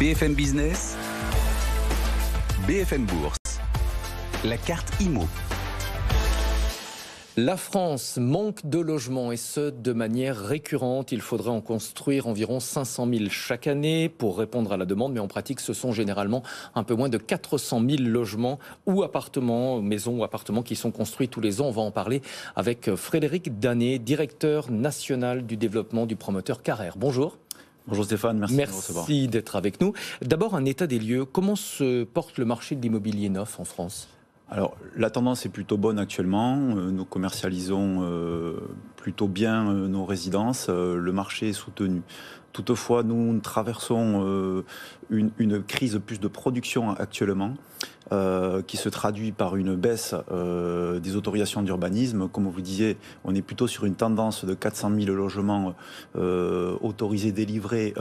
BFM Business, BFM Bourse, la carte IMO. La France manque de logements et ce, de manière récurrente. Il faudrait en construire environ 500 000 chaque année pour répondre à la demande, mais en pratique, ce sont généralement un peu moins de 400 000 logements ou appartements, maisons ou appartements qui sont construits tous les ans. On va en parler avec Frédéric Danet, directeur national du développement du promoteur Carrère. Bonjour. Bonjour Stéphane, merci, merci d'être avec nous. D'abord, un état des lieux. Comment se porte le marché de l'immobilier neuf en France alors, la tendance est plutôt bonne actuellement. Euh, nous commercialisons euh, plutôt bien euh, nos résidences. le marché est soutenu. Toutefois, nous traversons une, une, crise plus de production actuellement. Euh, qui se traduit par une baisse euh, des autorisations d'urbanisme. Comme vous disiez, on est plutôt sur une tendance de 400 000 logements euh, autorisés, délivrés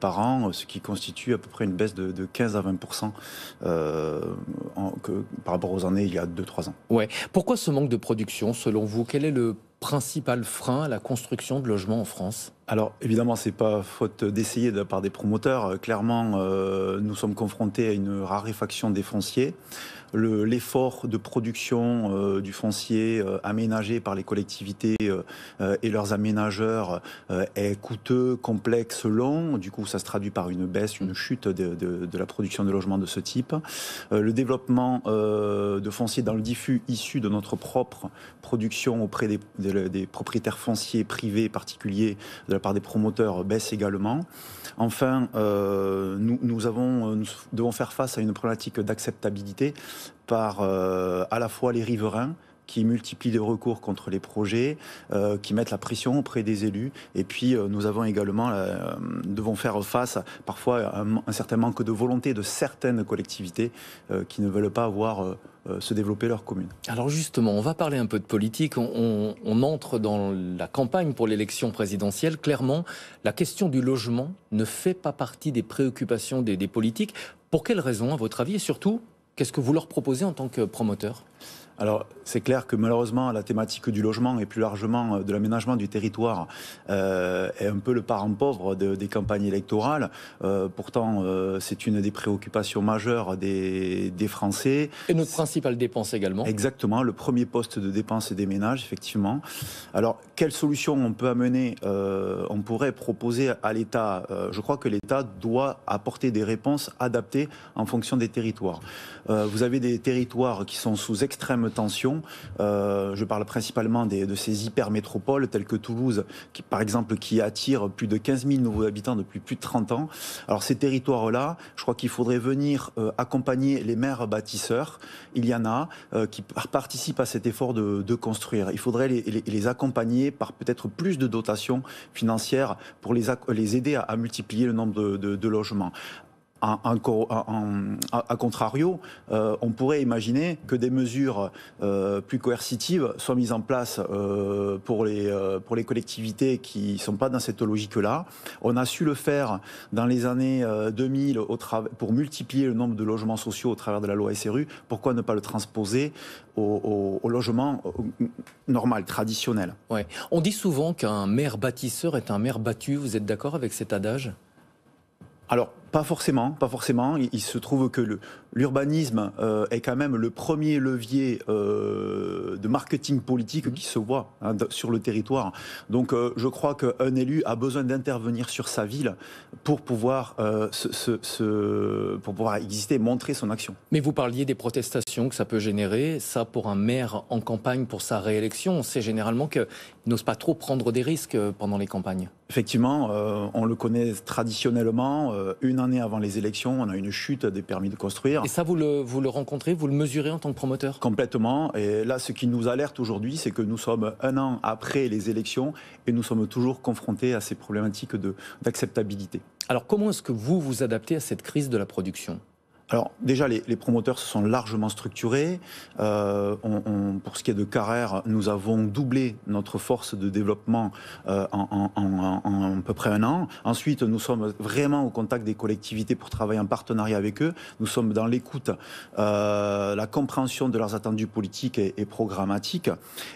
par an, ce qui constitue à peu près une baisse de, 15 à 20 par rapport aux années il y a 2-3 ans. Pourquoi ce manque de production, selon vous Quel est le principal frein à la construction de logements en France alors évidemment, c'est pas faute d'essayer de, par des promoteurs. Euh, clairement, euh, nous sommes confrontés à une raréfaction des fonciers. L'effort de production euh, du foncier aménagé par les collectivités et leurs aménageurs est coûteux, complexe, long. Du coup, ça se traduit par une baisse, une chute de, la production de logements de ce type. le développement de fonciers dans le diffus issu de notre propre production auprès des, propriétaires fonciers privés particuliers de la par des promoteurs baissent également. Enfin, euh, nous, euh, nous, devons faire face à une problématique d'acceptabilité par euh, à la fois les riverains, qui multiplient les recours contre les projets, euh, qui mettent la pression auprès des élus. Et puis, euh, nous avons également, euh, devons faire face parfois à un, certain manque de volonté de certaines collectivités euh, qui ne veulent pas voir se développer leur commune. Alors justement, on va parler un peu de politique. On, entre dans la campagne pour l'élection présidentielle. Clairement, la question du logement ne fait pas partie des préoccupations des, des politiques. Pour quelles raisons, à votre avis Et surtout, qu'est-ce que vous leur proposez en tant que promoteur alors, c'est clair que malheureusement, la thématique du logement et plus largement euh, de l'aménagement du territoire euh, est un peu le parent pauvre des campagnes électorales. Euh, pourtant, c'est une des préoccupations majeures des, Français. Et notre principale dépense également. Exactement, le premier poste de dépense des ménages, effectivement. Alors, quelles solutions on peut amener, on pourrait proposer à l'État Je crois que l'État doit apporter des réponses adaptées en fonction des territoires. vous avez des territoires qui sont sous Extrême tension. Euh, je parle principalement de ces hypermétropoles telles que Toulouse, qui, par exemple, qui attire plus de 15 000 nouveaux habitants depuis plus de 30 ans. Alors ces territoires-là, je crois qu'il faudrait venir euh, accompagner les maires bâtisseurs. Il y en a euh, qui participent à cet effort de, construire. Il faudrait les, accompagner par peut-être plus de dotations financières pour les, aider à, multiplier le nombre de logements en, contrario, euh, on pourrait imaginer que des mesures euh, plus coercitives soient mises en place euh, pour, les, pour les collectivités qui ne sont pas dans cette logique-là. On a su le faire dans les années 2000 au pour multiplier le nombre de logements sociaux au travers de la loi SRU. Pourquoi ne pas le transposer au, logement normal, traditionnel On dit souvent qu'un maire bâtisseur est un maire battu. Vous êtes d'accord avec cet adage alors, pas forcément, pas forcément. Il, se trouve que l'urbanisme euh, est quand même le premier levier euh, de marketing politique mhm. qui se voit hein, sur le territoire. Donc euh, je crois qu'un élu a besoin d'intervenir sur sa ville pour pouvoir, pour pouvoir exister, montrer son action. Mais vous parliez des protestations que ça peut générer. Ça, pour un maire en campagne pour sa réélection, on sait généralement que n'ose pas trop prendre des risques euh, pendant les campagnes. Effectivement, euh, on le connaît traditionnellement. Euh, une année avant les élections, on a une chute des permis de construire. Et ça, vous le, vous le rencontrez, vous le mesurez en tant que promoteur Complètement. Et là, ce qui nous alerte aujourd'hui, c'est que nous sommes un an après les élections et nous sommes toujours confrontés à ces problématiques d'acceptabilité. Alors, comment est-ce que vous vous adaptez à cette crise de la production alors déjà, les, les, promoteurs se sont largement structurés. Euh, on, on, pour ce qui est de Carrère, nous avons doublé notre force de développement euh, en, en, en, en, à peu près un an. Ensuite, nous sommes vraiment au contact des collectivités pour travailler en partenariat avec eux. Nous sommes dans l'écoute, euh, la compréhension de leurs attendus politiques et, et programmatiques.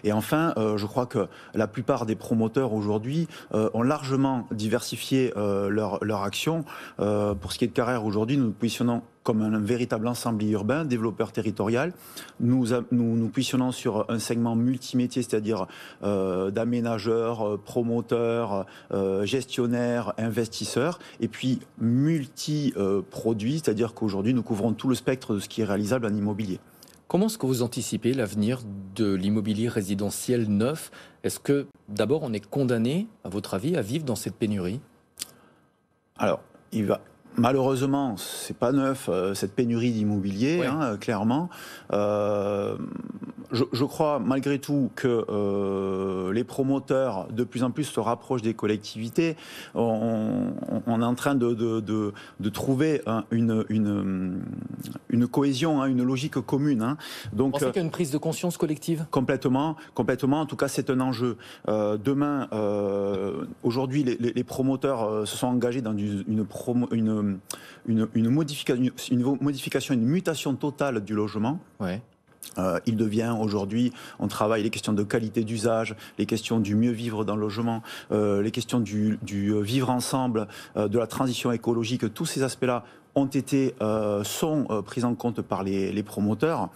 Et enfin, euh, je crois que la plupart des promoteurs aujourd'hui euh, ont largement diversifié euh, leur, leur action. pour ce qui est de Carrère aujourd'hui, nous nous positionnons comme un, véritable ensemble urbain, développeur territorial. Nous, nous, nous puissions sur un segment multimétier, c'est-à-dire euh, d'aménageurs, euh, promoteurs, euh, gestionnaires, investisseurs, et puis multi-produits, c'est-à-dire qu'aujourd'hui, nous couvrons tout le spectre de ce qui est réalisable en immobilier. Comment est-ce que vous anticipez l'avenir de l'immobilier résidentiel neuf Est-ce que d'abord on est condamné, à votre avis, à vivre dans cette pénurie Alors, il va, Malheureusement, c'est pas neuf euh, cette pénurie d'immobilier, hein, euh, clairement. Euh, je, crois malgré tout que euh, les promoteurs de plus en plus se rapprochent des collectivités. On, est en train de, de, trouver hein, une, une, cohésion, hein, une logique commune. Hein. Donc, pensez euh, qu'il y a une prise de conscience collective Complètement, complètement. En tout cas, c'est un enjeu. Euh, demain, aujourd'hui, les, promoteurs se sont engagés dans une, une, modification, une modification, une mutation totale du logement. Ouais. Euh, il devient aujourd'hui, on travaille les questions de qualité d'usage, les questions du mieux vivre dans le logement, euh, les questions du, euh, vivre ensemble, de la transition écologique, tous ces aspects-là ont été sont pris en compte par les, les promoteurs.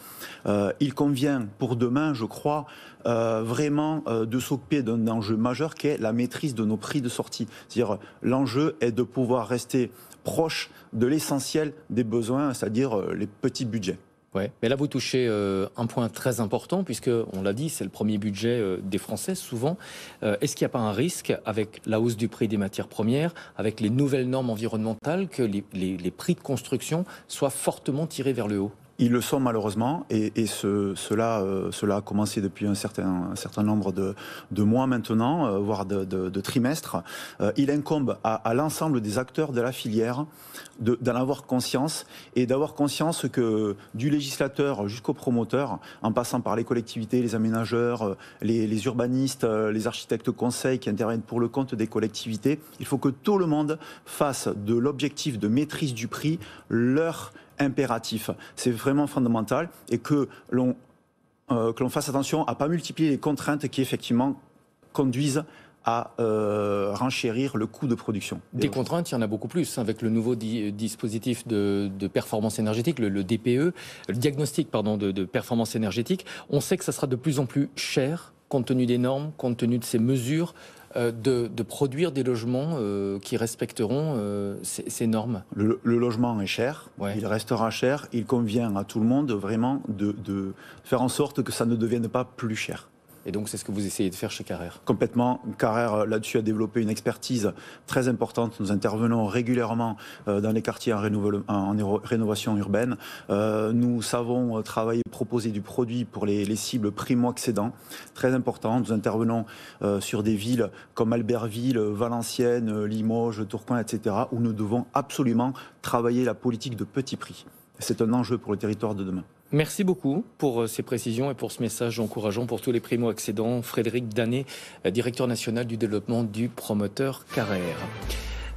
il convient pour demain, je crois, vraiment de s'occuper d'un enjeu majeur qui est la maîtrise de nos prix de sortie. C'est-à-dire l'enjeu est de pouvoir rester proche de l'essentiel des besoins, c'est-à-dire les petits budgets. Ouais. Mais là, vous touchez euh, un point très important, puisque, on l'a dit, c'est le premier budget euh, des Français, souvent. Euh, est-ce qu'il n'y a pas un risque, avec la hausse du prix des matières premières, avec les nouvelles normes environnementales, que les prix de construction soient fortement tirés vers le haut ils le sont malheureusement, et, ce, cela, euh, cela a commencé depuis un certain, un certain nombre de, mois maintenant, euh, voire de, trimestres. Euh, il incombe à, à l'ensemble des acteurs de la filière d'en avoir conscience et d'avoir conscience que du législateur jusqu'au promoteur, en passant par les collectivités, les aménageurs, les, les urbanistes, les architectes conseils qui interviennent pour le compte des collectivités, il faut que tout le monde fasse de l'objectif de maîtrise du prix leur impératif. C'est vraiment fondamental et euh, que l'on fasse attention à pas multiplier les contraintes qui effectivement conduisent à euh, renchérir le coût de production. Des contraintes, il y en a beaucoup plus. Avec le nouveau euh, dispositif de, performance énergétique, le, DPE, e, le diagnostic pardon, de, de, performance énergétique, on sait que ça sera de plus en plus cher compte tenu des normes, compte tenu de ces mesures euh, de, produire des logements euh, qui respecteront euh, ces, normes le, logement est cher, il restera cher, il convient à tout le monde vraiment de faire en sorte que ça ne devienne pas plus cher. Et donc, c'est ce que vous essayez de faire chez Carrère Complètement. Carrère, euh, là-dessus, a développé une expertise très importante. Nous intervenons régulièrement euh, dans les quartiers en, rénovation urbaine. Euh, nous savons travailler, proposer du produit pour les, cibles primo-accédants. Très important. Nous intervenons sur des villes comme Albertville, Valenciennes, Limoges, Tourcoing, etc., où nous devons absolument travailler la politique de petit prix. C'est un enjeu pour le territoire de demain. Merci beaucoup pour euh, ces précisions et pour ce message encourageant pour tous les primo-accédants. Frédéric Danet, euh, directeur national du développement du promoteur Carrère.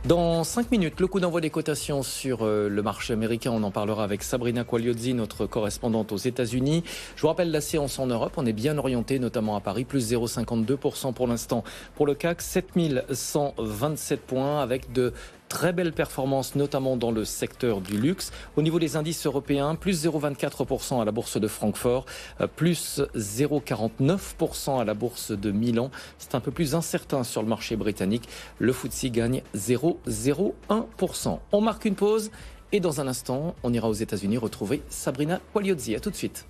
Dans 5 minutes, le coup d'envoi des cotations sur euh, le marché américain, on en parlera avec Sabrina Quagliozzi, notre correspondante aux États-Unis. Je vous rappelle la séance en Europe, on est bien orienté, notamment à Paris, plus 0,52% pour l'instant. Pour le CAC, 7127 points avec de Très belle performance, notamment dans le secteur du luxe. Au niveau des indices européens, plus 0,24% à la bourse de Francfort, euh, plus 0,49% à la bourse de Milan. C'est un peu plus incertain sur le marché britannique. Le FTSE gagne 0,01%. On marque une pause et dans un instant, on ira aux États-Unis retrouver Sabrina Quagliozzi. À tout de suite.